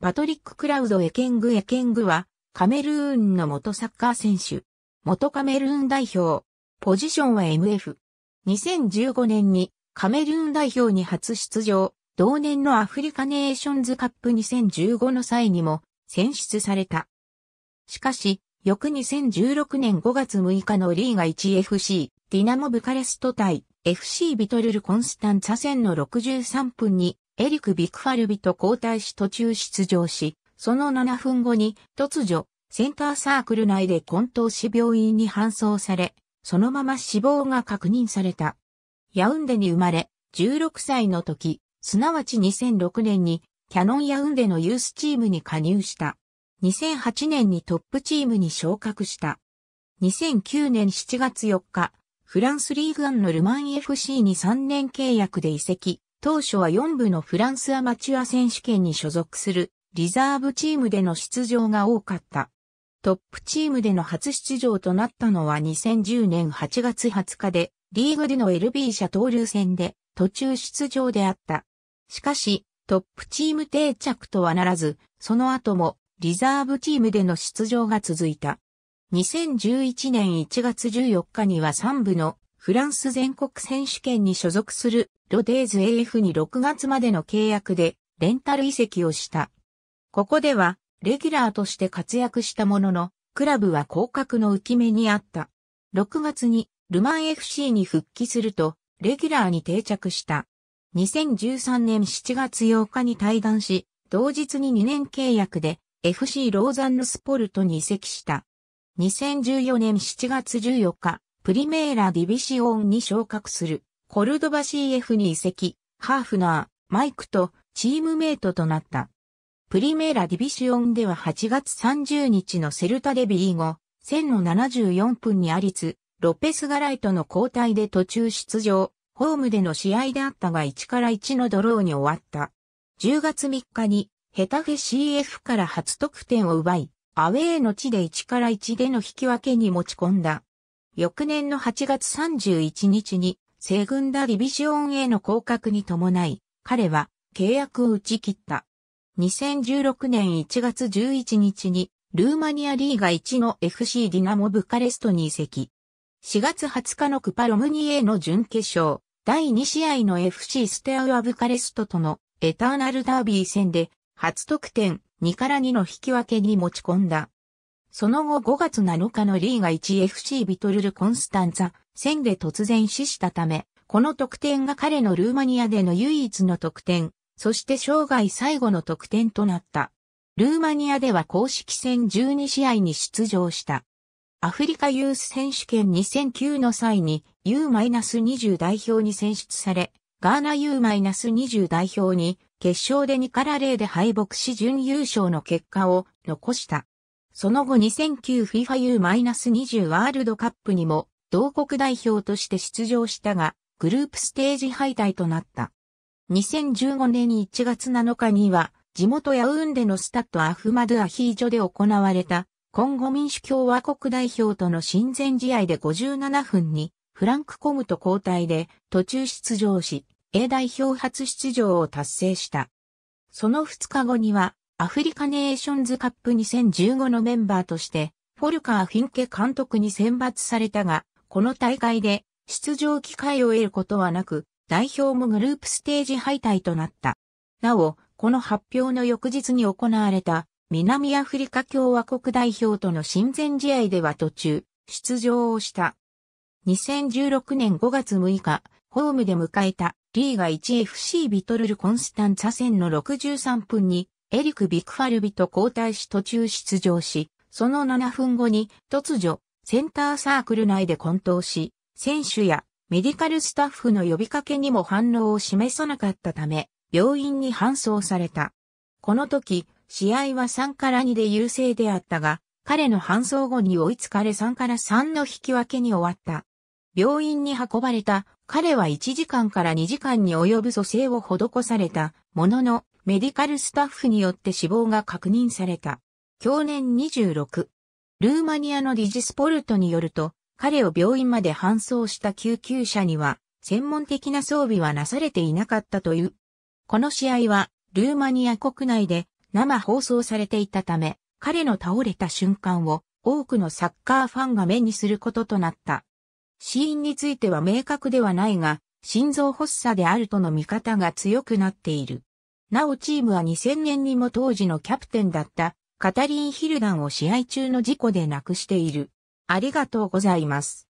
パトリック・クラウド・エケング・エケングは、カメルーンの元サッカー選手。元カメルーン代表。ポジションは MF。2015年にカメルーン代表に初出場。同年のアフリカネーションズカップ2015の際にも選出された。しかし、翌2016年5月6日のリーガ 1FC、ディナモ・ブカレスト対 FC ビトルル・コンスタンツァ戦の63分にエリク・ビクファルビと交代し途中出場し、その7分後に突如、センターサークル内で混沌し病院に搬送され、そのまま死亡が確認された。ヤウンデに生まれ、16歳の時、すなわち2006年にキャノンヤウンデのユースチームに加入した。2008年にトップチームに昇格した。2009年7月4日、フランスリーグアンのルマン FC に3年契約で移籍、当初は4部のフランスアマチュア選手権に所属するリザーブチームでの出場が多かった。トップチームでの初出場となったのは2010年8月20日で、リーグでの LB 社投流戦で途中出場であった。しかし、トップチーム定着とはならず、その後もリザーブチームでの出場が続いた。2011年1月14日には3部のフランス全国選手権に所属するロデーズ AF に6月までの契約でレンタル移籍をした。ここではレギュラーとして活躍したものの、クラブは降格の浮き目にあった。6月にルマン FC に復帰すると、レギュラーに定着した。2013年7月8日に退団し、同日に2年契約で FC ローザンヌスポルトに移籍した。2014年7月14日、プリメーラ・ディビシオンに昇格する、コルドバ CF に移籍、ハーフナー、マイクとチームメイトとなった。プリメーラ・ディビシオンでは8月30日のセルタ・デビー後、1000の74分にありつ、ロペス・ガライトの交代で途中出場、ホームでの試合であったが1から1のドローに終わった。10月3日に、ヘタフェ CF から初得点を奪い、アウェーの地で1から1での引き分けに持ち込んだ。翌年の8月31日に西軍ダリビジオンへの降格に伴い、彼は契約を打ち切った。2016年1月11日にルーマニアリーガ1の FC ディナモブカレストに移籍。4月20日のクパロムニエの準決勝、第2試合の FC ステアウアブカレストとのエターナルダービー戦で初得点2から2の引き分けに持ち込んだ。その後5月7日のリーガ 1FC ビトルル・コンスタンツァ、戦で突然死したため、この得点が彼のルーマニアでの唯一の得点、そして生涯最後の得点となった。ルーマニアでは公式戦12試合に出場した。アフリカユース選手権2009の際に U-20 代表に選出され、ガーナ U-20 代表に決勝で2から0で敗北し準優勝の結果を残した。その後 2009FIFAU-20 ワールドカップにも同国代表として出場したが、グループステージ敗退となった。2015年1月7日には、地元ヤウンデのスタッドアフマドアヒージョで行われた、今後民主共和国代表との親善試合で57分に、フランクコムと交代で途中出場し、A 代表初出場を達成した。その2日後には、アフリカネーションズカップ2015のメンバーとして、フォルカー・フィンケ監督に選抜されたが、この大会で出場機会を得ることはなく、代表もグループステージ敗退となった。なお、この発表の翌日に行われた南アフリカ共和国代表との親善試合では途中、出場をした。2016年5月6日、ホームで迎えたリーガ 1FC ビトルル・コンスタンツァ戦の63分にエリク・ビクファルビと交代し途中出場し、その7分後に突如、センターサークル内で混沌し、選手やメディカルスタッフの呼びかけにも反応を示さなかったため、病院に搬送された。この時、試合は3から2で優勢であったが、彼の搬送後に追いつかれ3から3の引き分けに終わった。病院に運ばれた彼は1時間から2時間に及ぶ蘇生を施されたものの、メディカルスタッフによって死亡が確認された。去年26。ルーマニアのディジスポルトによると、彼を病院まで搬送した救急車には、専門的な装備はなされていなかったという。この試合は、ルーマニア国内で生放送されていたため、彼の倒れた瞬間を多くのサッカーファンが目にすることとなった。死因については明確ではないが、心臓発作であるとの見方が強くなっている。なおチームは2000年にも当時のキャプテンだったカタリン・ヒルダンを試合中の事故で亡くしている。ありがとうございます。